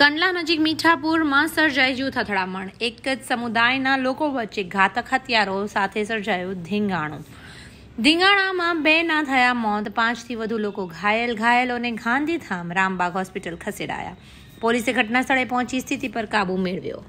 કંડલા નજીક મીઠાપુરમાં સર્જાઈ જૂથ અથડામણ એક જ સમુદાયના લોકો વચ્ચે ઘાતક હથિયારો સાથે સર્જાયું ધીંગાણું ધીંગાણામાં બે ના થયા મોત પાંચથી વધુ લોકો ઘાયલ ઘાયલોને ગાંધીધામ રામબાગ હોસ્પિટલ ખસેડાયા પોલીસે ઘટનાસ્થળે પહોંચી સ્થિતિ પર કાબૂ મેળવ્યો